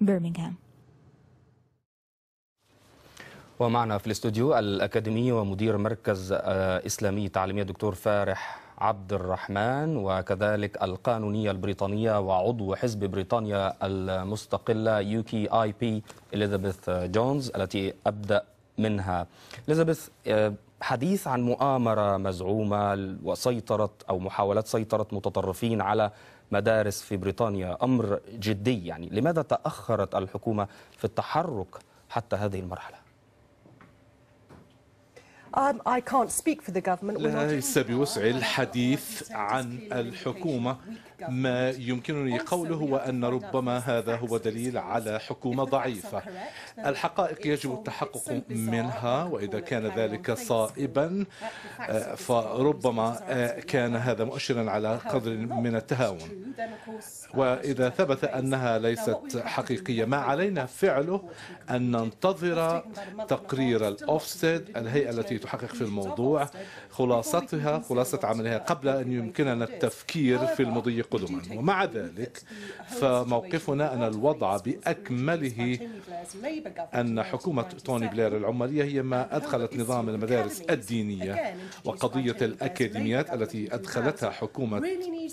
برمنغهام ومعنا في الاستوديو الأكاديمي ومدير مركز آه، إسلامي تعليمي دكتور فارح عبد الرحمن وكذلك القانونية البريطانية وعضو حزب بريطانيا المستقلة يو كي آي بي إليزابيث جونز التي أبدأ منها إليزابيث آه، حديث عن مؤامرة مزعومة وسيطرة أو محاولات سيطرة متطرفين على مدارس في بريطانيا أمر جدي يعني لماذا تأخرت الحكومة في التحرك حتى هذه المرحلة؟ ليس بوسعي الحديث عن الحكومة ما يمكنني قوله هو أن ربما هذا هو دليل على حكومة ضعيفة الحقائق يجب التحقق منها وإذا كان ذلك صائبا فربما كان هذا مؤشرا على قدر من التهاون وإذا ثبت أنها ليست حقيقية ما علينا فعله أن ننتظر تقرير الأوفستيد الهيئة التي تحقق في الموضوع خلاصتها خلاصة عملها قبل أن يمكننا التفكير في المضي قدما ومع ذلك فموقفنا أن الوضع بأكمله أن حكومة توني بلير العمالية هي ما أدخلت نظام المدارس الدينية وقضية الأكاديميات التي أدخلتها حكومة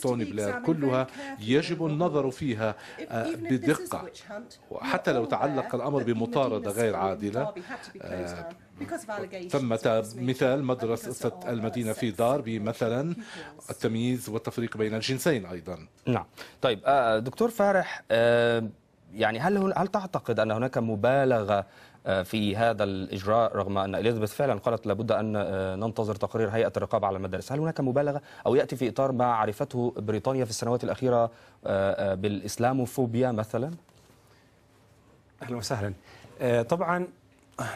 توني بلير كلها يجب النظر فيها آه، بدقة وحتى لو تعلق الأمر بمطاردة غير عادلة ثمة مثال مدرسة المدينة في داربي مثلا التمييز والتفريق بين الجنسين أيضا نعم طيب آه، دكتور فارح آه، يعني هل هل تعتقد أن هناك مبالغة آه، في هذا الإجراء رغم أن إليزابيث فعلا قالت لابد أن ننتظر تقرير هيئة الرقابة على المدارس هل هناك مبالغة أو يأتي في إطار ما عرفته بريطانيا في السنوات الأخيرة بالإسلاموفوبيا مثلا أهلا وسهلا طبعا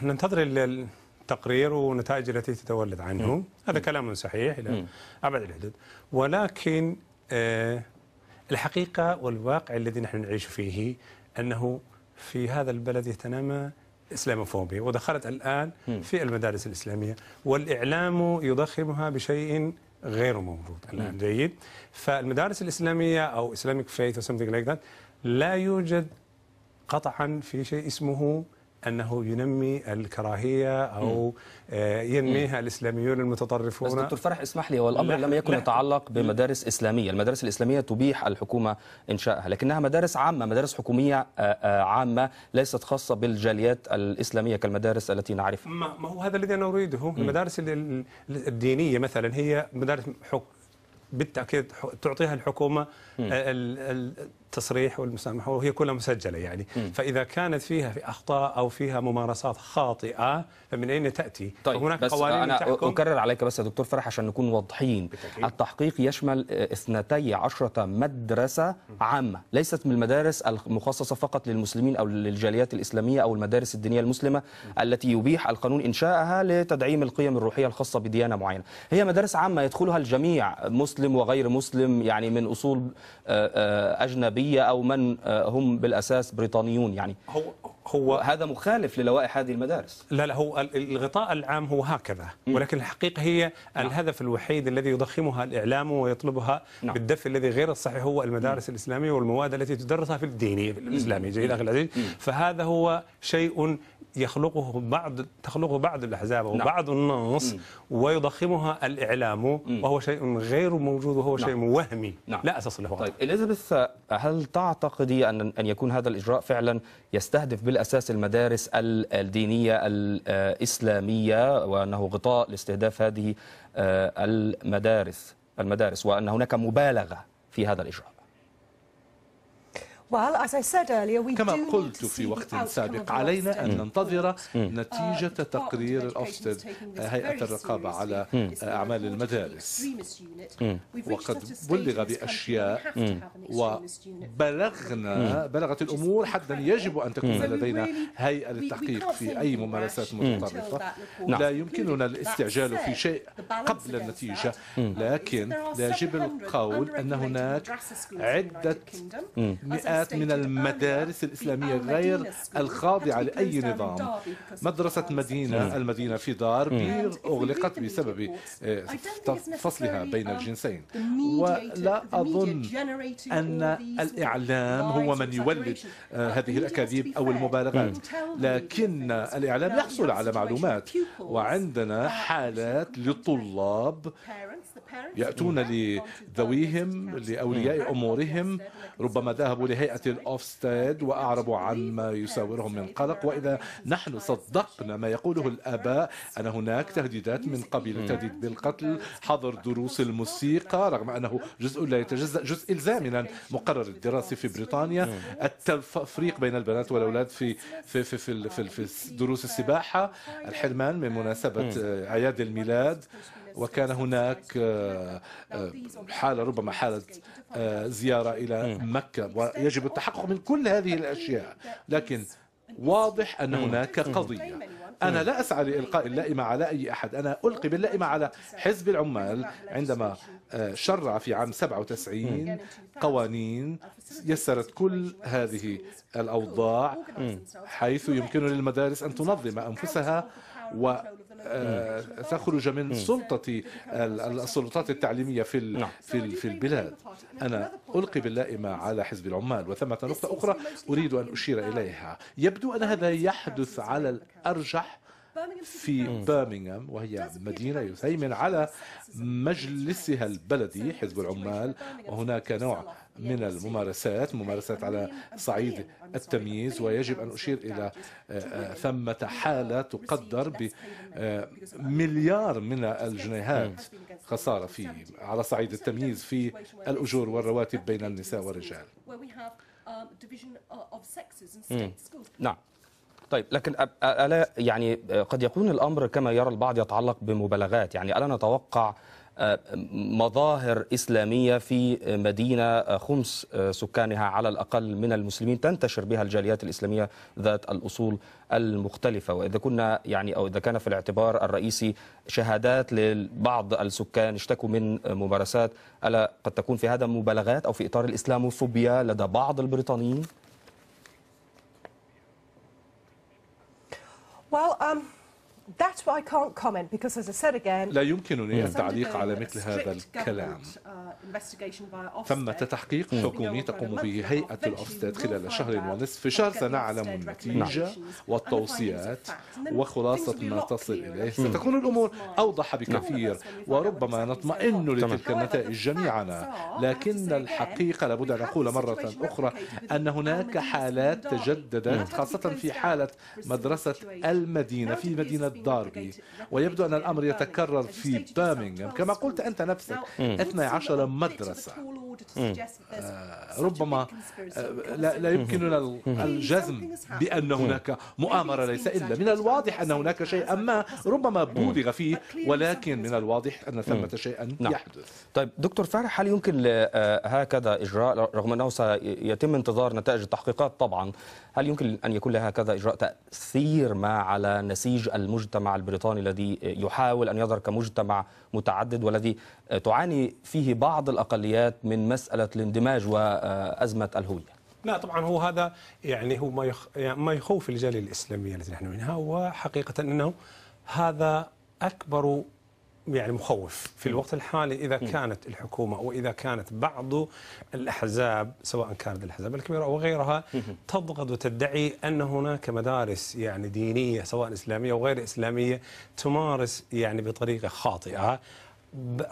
ننتظر التقرير ونتائج التي تتولد عنه م. هذا كلام صحيح إلى أبعد الحدود ولكن آه، الحقيقة والواقع الذي نحن نعيش فيه أنه في هذا البلد يتنامى اسلاموفوبيا ودخلت الان في المدارس الاسلاميه والاعلام يضخمها بشيء غير موجود الان جيد فالمدارس الاسلاميه او اسلامك فيث او لايك ذات لا يوجد قطعا في شيء اسمه انه ينمي الكراهيه او آه، ينميها الاسلاميون المتطرفون بس دكتور فرح اسمح لي هو الامر لم يكن لا. يتعلق بمدارس اسلاميه، المدارس الاسلاميه تبيح الحكومه انشائها، لكنها مدارس عامه، مدارس حكوميه آه، آه، عامه ليست خاصه بالجاليات الاسلاميه كالمدارس التي نعرفها. ما هو هذا الذي انا اريده، المدارس الدينيه مثلا هي مدارس بالتاكيد تعطيها الحكومه التصريح والمسامحه وهي كلها مسجله يعني م. فاذا كانت فيها في اخطاء او فيها ممارسات خاطئه فمن اين تاتي؟ طيب هناك بس قوانين انا تحكم اكرر عليك بس يا دكتور فرح عشان نكون واضحين بالتأكيد. التحقيق يشمل 12 آه، مدرسه عامه ليست من المدارس المخصصه فقط للمسلمين او للجاليات الاسلاميه او المدارس الدينيه المسلمه م. التي يبيح القانون انشائها لتدعيم القيم الروحيه الخاصه بديانه معينه هي مدارس عامه يدخلها الجميع مسلم وغير مسلم يعني من اصول آه، آه، اجنبيه السعودية أو من آه، هم بالأساس بريطانيون يعني هو هو هذا مخالف للوائح هذه المدارس لا لا هو الغطاء العام هو هكذا ولكن الحقيقة هي نعم. الهدف الوحيد الذي يضخمها الإعلام ويطلبها نعم. بالدف الذي غير الصحيح هو المدارس الإسلامية والمواد التي تدرسها في الدين الاسلامي جيد أخي العزيز فهذا هو شيء يخلقه بعض تخلقه بعض الاحزاب او نعم. بعض الناس ويضخمها الاعلام وهو شيء غير موجود وهو شيء وهمي نعم. لا اساس له طيب اليزابيث هل تعتقدي ان ان يكون هذا الاجراء فعلا يستهدف بلا بالأساس المدارس الدينية الإسلامية وأنه غطاء لاستهداف هذه آه، المدارس المدارس وأن هناك مبالغة في هذا الإجراء كما قلت في وقت سابق علينا أن ننتظر uh, نتيجة تقرير الأوفستد هيئة الرقابة على أعمال المدارس mm. وقد بلغ بأشياء mm. وبلغنا mm. بلغت الأمور حدا يجب أن تكون لدينا هيئة للتحقيق في أي ممارسات متطرفة لا نعم. يمكننا الاستعجال في شيء قبل النتيجة um, لكن يجب القول أن هناك عدة مئات مئات من المدارس الإسلامية غير الخاضعة لأي نظام مدرسة مدينة المدينة في دار بير أغلقت بسبب آه، فصلها بين um, الجنسين ولا أظن أن الإعلام هو من يولد آه، هذه الأكاذيب أو المبالغات لكن الإعلام يحصل على معلومات وعندنا حالات للطلاب يأتون لذويهم لأولياء أمورهم ربما ذهبوا لهيئة هيئة الأوفستاد وأعربوا عن ما يساورهم من قلق وإذا نحن صدقنا ما يقوله الآباء أن هناك تهديدات من قبيل التهديد بالقتل حظر دروس الموسيقى رغم أنه جزء لا يتجزأ جزء إلزامنا مقرر الدراسي في بريطانيا التفريق بين البنات والأولاد في في في في, في, في دروس السباحة الحرمان من مناسبة أعياد الميلاد وكان هناك آه، آه، حالة ربما حالة آه، زيارة إلى مكة ويجب التحقق من كل هذه الأشياء لكن واضح أن هناك قضية أنا لا أسعى لإلقاء اللائمة على أي أحد أنا ألقي باللائمة على حزب العمال عندما شرع في عام 97 قوانين يسرت كل هذه الأوضاع حيث يمكن للمدارس أن تنظم أنفسها و آه، تخرج من سلطة السلطات التعليمية في نعم. في في البلاد أنا ألقي باللائمة على حزب العمال وثمة نقطة أخرى أريد أن أشير إليها يبدو أن هذا يحدث على الأرجح في برمنغهام وهي مدينة يهيمن على مجلسها البلدي حزب العمال وهناك نوع من الممارسات ممارسات على صعيد التمييز ويجب أن أشير إلى آه، ثمة حالة تقدر بمليار آه، من الجنيهات خسارة في على صعيد التمييز في الأجور والرواتب بين النساء والرجال um, uh, hmm. نعم طيب لكن ألا يعني قد يكون الأمر كما يرى البعض يتعلق بمبالغات يعني ألا نتوقع مظاهر إسلامية في مدينة خمس سكانها على الأقل من المسلمين تنتشر بها الجاليات الإسلامية ذات الأصول المختلفة وإذا كنا يعني أو إذا كان في الاعتبار الرئيسي شهادات لبعض السكان اشتكوا من ممارسات ألا قد تكون في هذا مبالغات أو في إطار الإسلاموفوبيا لدى بعض البريطانيين؟ Well, um, I can't comment because as I said again, لا يمكنني التعليق على مثل هذا الكلام. Uh, ثمة تحقيق حكومي تقوم به هيئة الأوفستاد خلال شهر ونصف في شهر سنعلم النتيجة والتوصيات وخلاصة ما تصل إليه hmm. ستكون الأمور أوضح بكثير وربما نطمئن لتلك النتائج جميعنا لكن الحقيقة لابد أن أقول مرة أخرى أن هناك حالات تجددت خاصة في حالة مدرسة المدينة في مدينة الضاربة ويبدو أن الأمر يتكرر في برمنغهام كما قلت أنت نفسك 12 مدرسة Mm. Uh, ربما uh, لا, لا يمكننا mm-hmm. Mm-hmm. الجزم بأن هناك mm-hmm. مؤامرة ليس إلا من الواضح أن هناك شيئا ما ربما بولغ فيه ولكن من الواضح أن ثمة شيئا نعم. يحدث طيب دكتور فارح هل يمكن آه، هكذا إجراء رغم أنه سيتم انتظار نتائج التحقيقات طبعا هل يمكن أن يكون لهكذا إجراء تأثير ما على نسيج المجتمع البريطاني الذي يحاول أن يظهر كمجتمع متعدد والذي آه، تعاني فيه بعض الأقليات من مساله الاندماج وازمه الهويه لا طبعا هو هذا يعني هو ما يخ يعني ما يخوف الجاليه الاسلاميه التي نحن منها وحقيقه انه هذا اكبر يعني مخوف في الوقت الحالي اذا كانت الحكومه واذا كانت بعض الاحزاب سواء كانت الاحزاب الكبيره او غيرها تضغط وتدعي ان هناك مدارس يعني دينيه سواء اسلاميه وغير اسلاميه تمارس يعني بطريقه خاطئه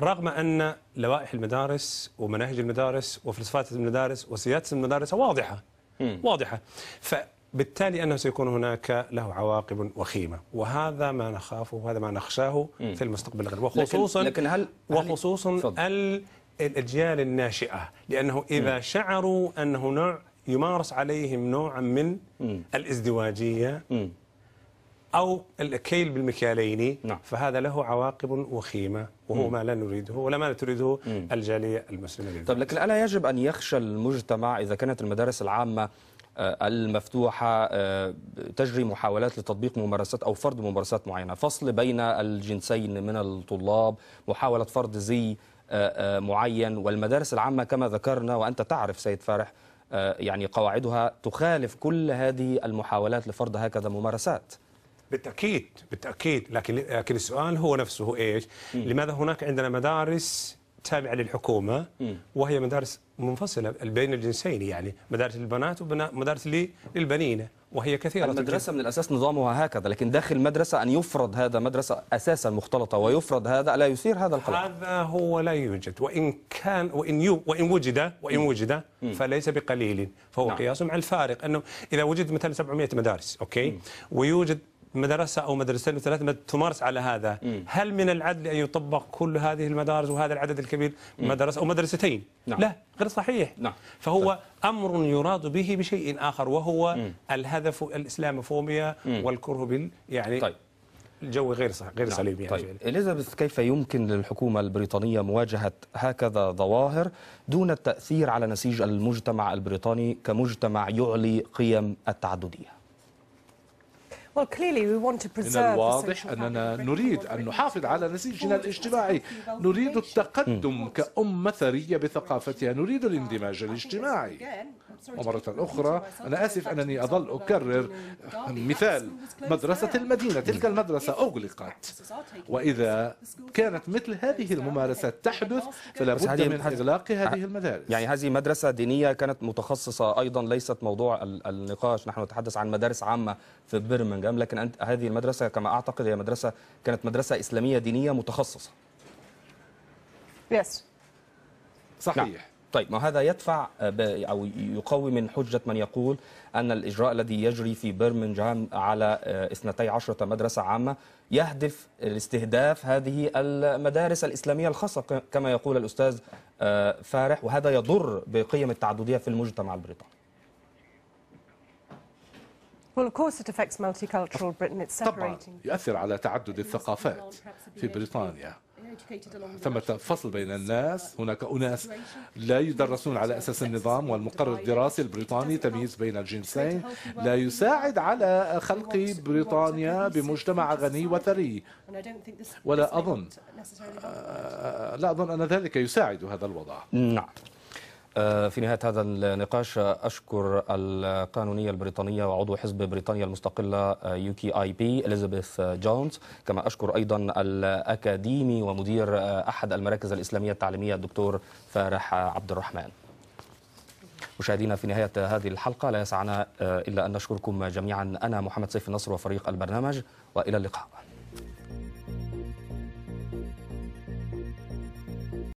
رغم ان لوائح المدارس ومناهج المدارس وفلسفات المدارس وسياسه المدارس واضحه م. واضحه فبالتالي انه سيكون هناك له عواقب وخيمه وهذا ما نخافه وهذا ما نخشاه في المستقبل الغريب وخصوصا لكن, لكن هل وخصوصا هل الاجيال الناشئه لانه اذا م. شعروا انه نوع يمارس عليهم نوعا من الازدواجيه أو الكيل بالمكيالين نعم. فهذا له عواقب وخيمة وهو مم. ما لا نريده ولا ما تريده الجالية المسلمة طب لكن ألا يجب أن يخشى المجتمع إذا كانت المدارس العامة آه، المفتوحة آه، تجري محاولات لتطبيق ممارسات أو فرض ممارسات معينة فصل بين الجنسين من الطلاب محاولة فرض زي آه، معين والمدارس العامة كما ذكرنا وأنت تعرف سيد فارح يعني قواعدها تخالف كل هذه المحاولات لفرض هكذا ممارسات بالتاكيد بالتاكيد لكن لكن السؤال هو نفسه ايش؟ مم. لماذا هناك عندنا مدارس تابعه للحكومه وهي مدارس منفصله بين الجنسين يعني مدارس للبنات ومدارس للبنين وهي كثيرة المدرسة من الأساس نظامها هكذا لكن داخل مدرسة أن يفرض هذا مدرسة أساسا مختلطة ويفرض هذا لا يثير هذا القلق هذا هو لا يوجد وإن كان وإن يو وإن وجد وإن وجد فليس بقليل فهو نعم. قياس مع الفارق أنه إذا وجد مثلا 700 مدارس أوكي ويوجد مدرسة أو مدرستين وثلاث تمارس على هذا مم. هل من العدل أن يطبق كل هذه المدارس وهذا العدد الكبير مدرسة أو مدرستين نعم. لا غير صحيح نعم. فهو صح. أمر يراد به بشيء آخر وهو مم. الهدف الإسلاموفوبيا والكره بال يعني طيب. الجو غير صح غير نعم. سليم يعني طيب. اليزابيث كيف يمكن للحكومه البريطانيه مواجهه هكذا ظواهر دون التاثير على نسيج المجتمع البريطاني كمجتمع يعلي قيم التعدديه؟ من الواضح أننا نريد أن نحافظ على نسيجنا الاجتماعي نريد التقدم mm. كأمة ثرية بثقافتها نريد ah, الاندماج الاجتماعي ومرة أخرى أنا آسف أنني أظل أكرر مثال مدرسة المدينة تلك mm. المدرسة أغلقت وإذا كانت مثل هذه الممارسات تحدث فلا بد من إغلاق هذه المدارس يعني هذه مدرسة دينية كانت متخصصة أيضا ليست موضوع النقاش نحن نتحدث عن مدارس عامة في برمنغهام الإسلام لكن أنت هذه المدرسة كما أعتقد هي مدرسة كانت مدرسة إسلامية دينية متخصصة يس yes. صحيح نعم. طيب ما هذا يدفع أو يقوي من حجة من يقول أن الإجراء الذي يجري في برمنجهام على 12 آه، مدرسة عامة يهدف لاستهداف هذه المدارس الإسلامية الخاصة كما يقول الأستاذ آه، فارح وهذا يضر بقيم التعددية في المجتمع البريطاني طبعا يؤثر على تعدد الثقافات في بريطانيا ثمة فصل بين الناس هناك أناس لا يدرسون على أساس النظام والمقرر الدراسي البريطاني تمييز بين الجنسين لا يساعد على خلق بريطانيا بمجتمع غني وثري ولا أظن آه، لا أظن أن ذلك يساعد هذا الوضع نعم آه، في نهاية هذا النقاش أشكر القانونية البريطانية وعضو حزب بريطانيا المستقلة يوكي آي بي إليزابيث جونز كما أشكر أيضا الأكاديمي ومدير آه، أحد المراكز الإسلامية التعليمية الدكتور فارح عبد الرحمن مشاهدينا في نهاية هذه الحلقة لا يسعنا آه، إلا أن نشكركم جميعا أنا محمد سيف النصر وفريق البرنامج وإلى اللقاء